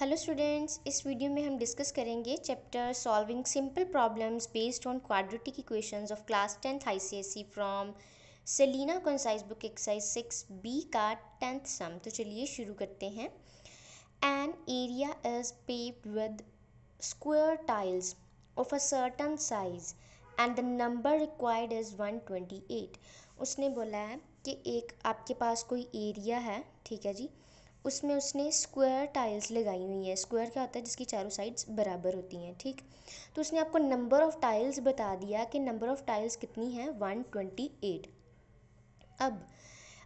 hello students इस video में हम डिस्कस करेंगे chapter solving simple problems based on quadratic equations of class tenth ICSE from Selina Concise book exercise six B का tenth sum तो चलिए शुरू करते हैं an area is paved with square tiles of a certain size and the number required is one twenty eight उसने बोला है कि एक आपके पास कोई एरिया है ठीक है जी उसमें उसने स्क्वायर टाइल्स लगाई हुई हैं स्क्वायर क्या होता है जिसकी चारों साइड्स बराबर होती हैं ठीक तो उसने आपको नंबर ऑफ़ टाइल्स बता दिया कि नंबर ऑफ़ टाइल्स कितनी है वन ट्वेंटी एट अब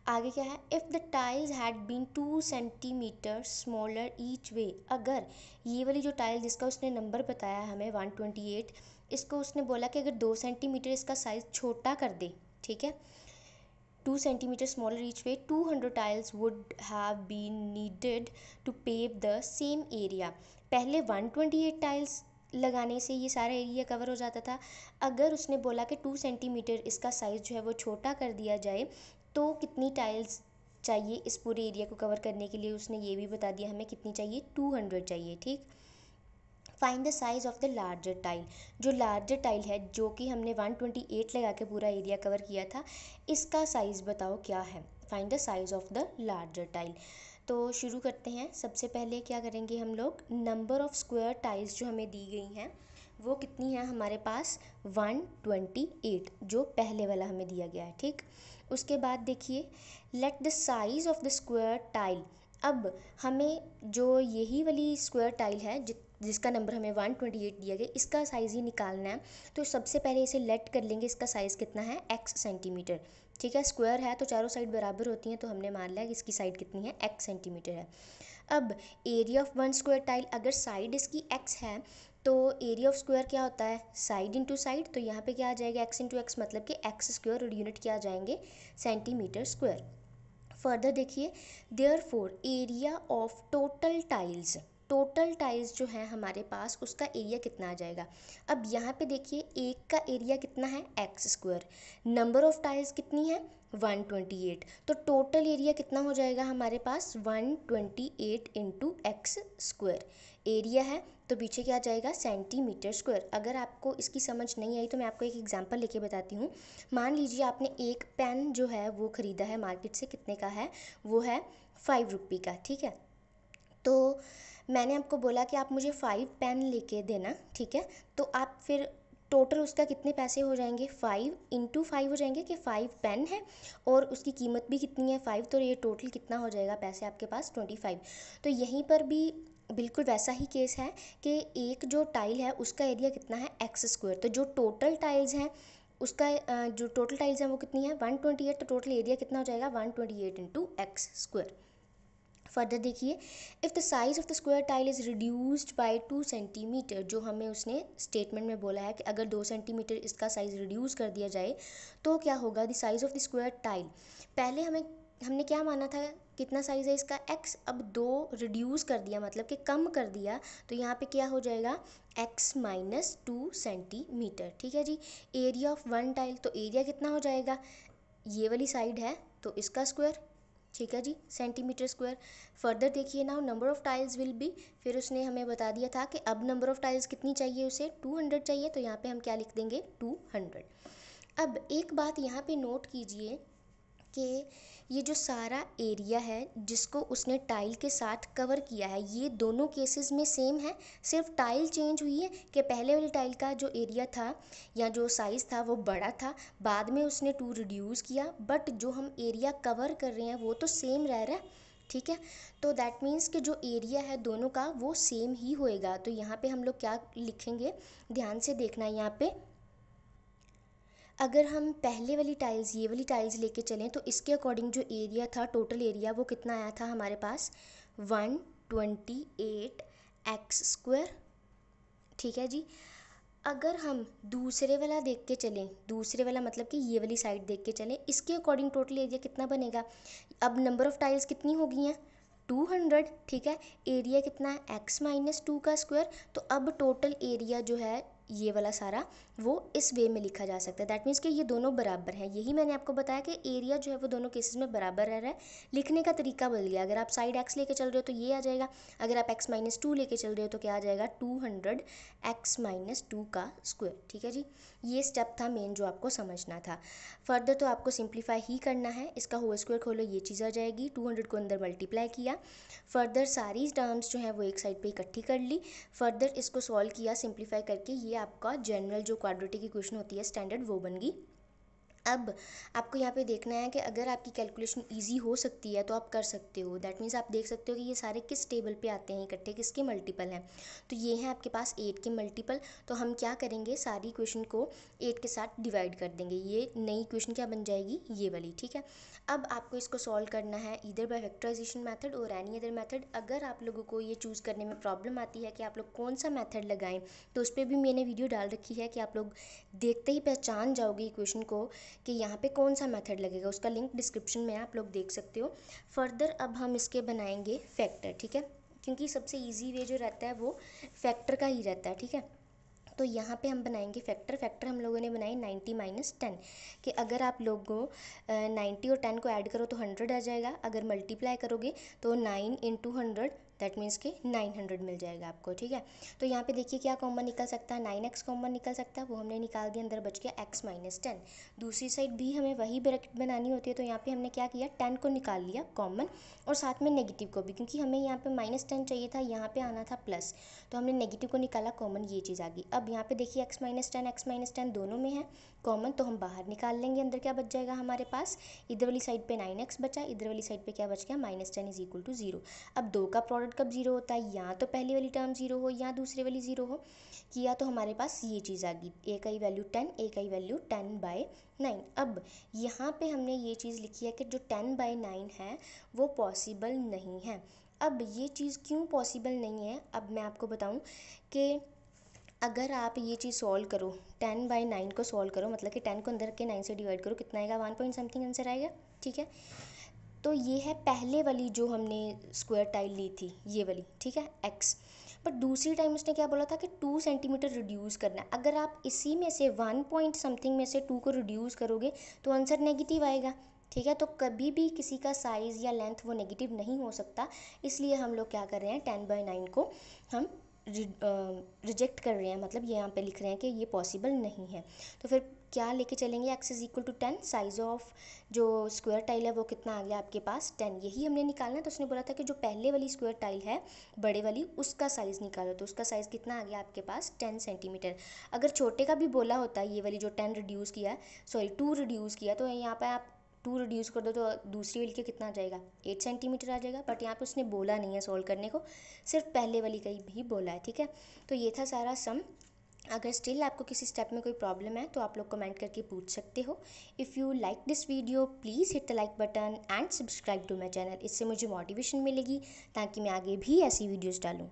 आगे क्या है if the tiles had been two centimetre smaller each way अगर ये वाली जो टाइल जिसका उसने नंबर बताया हमें वन ट्वेंटी एट इसको उसने बोला कि अगर दो सेंटीमीटर इसका साइज़ छोटा कर दे ठीक है two centimetre smaller smaller way two hundred tiles would have been needed to pave the same area पहले वन ट्वेंटी एट टाइल्स लगाने से ये सारा एरिया कवर हो जाता था अगर उसने बोला कि टू सेंटीमीटर इसका साइज़ जो है वो छोटा कर दिया जाए तो कितनी टाइल्स चाहिए इस पूरे एरिया को कवर करने के लिए उसने ये भी बता दिया हमें कितनी चाहिए टू हंड्रेड चाहिए ठीक find the size of the larger tile जो लार्जर टाइल है जो कि हमने 128 लगा के पूरा एरिया कवर किया था इसका साइज़ बताओ क्या है find the size of the larger tile तो शुरू करते हैं सबसे पहले क्या करेंगे हम लोग नंबर ऑफ़ स्क्वायर टाइल्स जो हमें दी गई हैं वो कितनी है हमारे पास 128 जो पहले वाला हमें दिया गया है ठीक उसके बाद देखिए let the size of the square tile अब हमें जो यही वाली स्क्वायर टाइल है जित जिसका नंबर हमें वन ट्वेंटी एट दिया गया इसका साइज़ ही निकालना है तो सबसे पहले इसे लेट कर लेंगे इसका साइज़ कितना है एक्स सेंटीमीटर ठीक है स्क्वायर है तो चारों साइड बराबर होती हैं तो हमने मान लिया कि इसकी साइड कितनी है एक्स सेंटीमीटर है अब area of one square tile अगर साइड इसकी एक्स है तो एरिया ऑफ स्क्वायर क्या होता है साइड इंटू साइड तो यहाँ पे क्या आ जाएगा एक्स इंटू एक्स मतलब कि एक्स स्क्वायर और यूनिट क्या आ जाएंगे सेंटीमीटर स्क्वायर फर्दर देखिए therefore area of total tiles total tiles जो हैं हमारे पास उसका एरिया कितना आ जाएगा अब यहाँ पे देखिए एक का एरिया कितना है x square number of tiles कितनी है 128 तो टोटल एरिया कितना हो जाएगा हमारे पास 128 twenty eight into x square area है तो पीछे क्या आ जाएगा सेंटीमीटर स्क्वायर अगर आपको इसकी समझ नहीं आई तो मैं आपको एक एग्जांपल लेके बताती हूँ मान लीजिए आपने एक पेन जो है वो ख़रीदा है मार्केट से कितने का है वो है फाइव रुपी का ठीक है तो मैंने आपको बोला कि आप मुझे फ़ाइव पेन लेके देना ठीक है तो आप फिर टोटल उसका कितने पैसे हो जाएंगे फ़ाइव इंटू फाइव हो जाएंगे कि फ़ाइव पेन है और उसकी कीमत भी कितनी है फ़ाइव तो ये टोटल कितना हो जाएगा पैसे आपके पास ट्वेंटी फाइव तो यहीं पर भी बिल्कुल वैसा ही केस है कि एक जो टाइल है उसका एरिया कितना है एक्स स्क्वायर तो जो टोटल टाइल्स हैं उसका जो टोटल टाइल्स हैं वो कितनी है वन ट्वेंटी एट तो टोटल एरिया कितना हो जाएगा one twenty eight into x square further देखिए if the size of the square tile is reduced by two centimetre जो हमें उसने स्टेटमेंट में बोला है कि अगर दो सेंटीमीटर इसका साइज़ रिड्यूस कर दिया जाए तो क्या होगा the size of the square tile पहले हमें हमने क्या माना था कितना साइज़ है इसका एक्स अब दो रिड्यूस कर दिया मतलब कि कम कर दिया तो यहाँ पे क्या हो जाएगा एक्स माइनस टू सेंटीमीटर ठीक है जी एरिया ऑफ वन टाइल तो एरिया कितना हो जाएगा ये वाली साइड है तो इसका स्क्वायर ठीक है जी सेंटीमीटर स्क्वायर फर्दर देखिए ना number of tiles will be फिर उसने हमें बता दिया था कि अब नंबर ऑफ़ टाइल्स कितनी चाहिए उसे टू हंड्रेड चाहिए तो यहाँ पे हम क्या लिख देंगे टू हंड्रेड अब एक बात यहाँ पे नोट कीजिए कि ये जो सारा एरिया है जिसको उसने टाइल के साथ कवर किया है ये दोनों केसेस में सेम है सिर्फ टाइल चेंज हुई है कि पहले वाली टाइल का जो एरिया था या जो साइज़ था वो बड़ा था बाद में उसने टू रिड्यूस किया बट जो हम एरिया कवर कर रहे हैं वो तो सेम रह रहा है ठीक है तो दैट मीन्स कि जो एरिया है दोनों का वो सेम ही होएगा तो यहाँ पे हम लोग क्या लिखेंगे ध्यान से देखना है यहाँ पर अगर हम पहले वाली टाइल्स ये वाली टाइल्स लेके चलें तो इसके अकॉर्डिंग जो एरिया था टोटल एरिया वो कितना आया था हमारे पास one twenty eight x square ठीक है जी अगर हम दूसरे वाला देख के चलें दूसरे वाला मतलब कि ये वाली साइड देख के चलें इसके अकॉर्डिंग टोटल एरिया कितना बनेगा अब नंबर ऑफ़ टाइल्स कितनी हो गई हैं टू हंड्रेड ठीक है एरिया कितना है एक्स माइनस टू का स्क्वायर तो अब टोटल एरिया जो है ये वाला सारा वो इस वे में लिखा जा सकता है दैट मीन्स कि ये दोनों बराबर हैं यही मैंने आपको बताया कि एरिया जो है वो दोनों केसेस में बराबर रह रहा है लिखने का तरीका बदल गया अगर आप साइड एक्स लेके चल रहे हो तो ये आ जाएगा अगर आप एक्स माइनस टू लेके चल रहे हो तो क्या आ जाएगा two hundred x minus two का स्क्वायर ठीक है जी ये स्टेप था मेन जो आपको समझना था फर्दर तो आपको सिंप्लीफाई ही करना है इसका होल स्क्वायर खोलो ये चीज़ आ जाएगी टू हंड्रेड को अंदर मल्टीप्लाई किया फर्दर सारी टर्म्स जो हैं वो एक साइड पर इकट्ठी कर ली फर्दर इसको सॉल्व किया सिंप्लीफाई करके ये आपका जनरल जो क्वाड्रेटिक इक्वेशन होती है स्टैंडर्ड वो बनगी अब आपको यहाँ पे देखना है कि अगर आपकी कैलकुलेशन इजी हो सकती है तो आप कर सकते हो दैट मीन्स आप देख सकते हो कि ये सारे किस टेबल पे आते हैं इकट्ठे किसके मल्टीपल हैं तो ये हैं आपके पास एट के मल्टीपल तो हम क्या करेंगे सारी क्वेश्चन को एट के साथ डिवाइड कर देंगे ये नई क्वेश्चन क्या बन जाएगी ये वाली ठीक है अब आपको इसको सॉल्व करना है इधर बाय फैक्ट्राइजेशन मैथड और एनी अदर मैथड अगर आप लोगों को ये चूज़ करने में प्रॉब्लम आती है कि आप लोग कौन सा मैथड लगाएं तो उस पर भी मैंने वीडियो डाल रखी है कि आप लोग देखते ही पहचान जाओगे इक्वेशन को कि यहाँ पे कौन सा मेथड लगेगा उसका लिंक डिस्क्रिप्शन में आप लोग देख सकते हो फर्दर अब हम इसके बनाएंगे फैक्टर ठीक है क्योंकि सबसे ईजी वे जो रहता है वो फैक्टर का ही रहता है ठीक है तो यहाँ पे हम बनाएंगे फैक्टर फैक्टर हम लोगों ने बनाई नाइन्टी माइनस टेन कि अगर आप लोगों नाइन्टी और टेन को ऐड करो तो हंड्रेड आ जाएगा अगर मल्टीप्लाई करोगे तो nine into hundred that means कि 900 मिल जाएगा आपको ठीक है तो यहाँ पे देखिए क्या कॉमन निकल सकता है नाइन एक्स कॉमन निकल सकता है वो हमने निकाल दिया अंदर बच गया एक्स माइनस टेन दूसरी साइड भी हमें वही ब्रैकेट बनानी होती है तो यहाँ पे हमने क्या किया टेन को निकाल लिया कॉमन और साथ में नेगेटिव को भी क्योंकि हमें यहाँ पे माइनस टेन चाहिए था यहाँ पे आना था प्लस तो हमने नेगेटिव को निकाला कॉमन ये चीज़ आ गई अब यहाँ पे देखिए x minus ten x minus ten दोनों में है कॉमन तो हम बाहर निकाल लेंगे अंदर क्या बच जाएगा हमारे पास इधर वाली साइड पे नाइन एक्स बचा इधर वाली साइड पे क्या बच गया minus ten is equal to zero अब दो का प्रोडक्ट कब जीरो होता है या तो पहली वाली टर्म जीरो हो या दूसरे वाली जीरो हो कि या तो हमारे पास ये चीज़ आ गई ए का ही वैल्यू टेन ए का ही वैल्यू टेन बाय नाइन अब यहाँ पर हमने ये चीज़ लिखी है कि जो टेन बाय नाइन है वो पॉसिबल नहीं है अब ये चीज़ क्यों पॉसिबल नहीं है अब मैं आपको बताऊँ कि अगर आप ये चीज़ सॉल्व करो टेन बाई नाइन को सॉल्व करो मतलब कि टेन को अंदर के नाइन से डिवाइड करो कितना आएगा वन पॉइंट समथिंग आंसर आएगा ठीक है तो ये है पहले वाली जो हमने स्क्वायर टाइल ली थी ये वाली ठीक है एक्स पर दूसरी टाइम उसने क्या बोला था कि टू सेंटीमीटर रिड्यूस करना अगर आप इसी में से वन पॉइंट समथिंग में से टू को रिड्यूस करोगे तो आंसर नेगेटिव आएगा ठीक है तो कभी भी किसी का साइज़ या लेंथ वो नेगेटिव नहीं हो सकता इसलिए हम लोग क्या कर रहे हैं टेन बाई नाइन को हम रिजेक्ट कर रहे हैं मतलब ये यहाँ पे लिख रहे हैं कि ये पॉसिबल नहीं है तो फिर क्या लेके चलेंगे x is equal to ten size of जो स्क्वायर टाइल है वो कितना आ गया आपके पास टेन यही हमने निकालना है तो उसने बोला था कि जो पहले वाली स्क्वायर टाइल है बड़े वाली उसका साइज़ निकालो तो उसका साइज़ कितना आ गया आपके पास टेन सेंटीमीटर अगर छोटे का भी बोला होता ये वाली जो टेन रिड्यूस किया सॉरी टू रिड्यूस किया तो यहाँ पर आप टू रिड्यूस कर दो तो दूसरी वाली का कितना आ जाएगा एट सेंटीमीटर आ जाएगा बट यहाँ पे उसने बोला नहीं है सॉल्व करने को सिर्फ पहले वाली का ही बोला है ठीक है तो ये था सारा सम अगर स्टिल आपको किसी स्टेप में कोई प्रॉब्लम है तो आप लोग कमेंट करके पूछ सकते हो if you like this video please hit the like button and subscribe to my channel इससे मुझे मोटिवेशन मिलेगी ताकि मैं आगे भी ऐसी वीडियोज़ डालूँ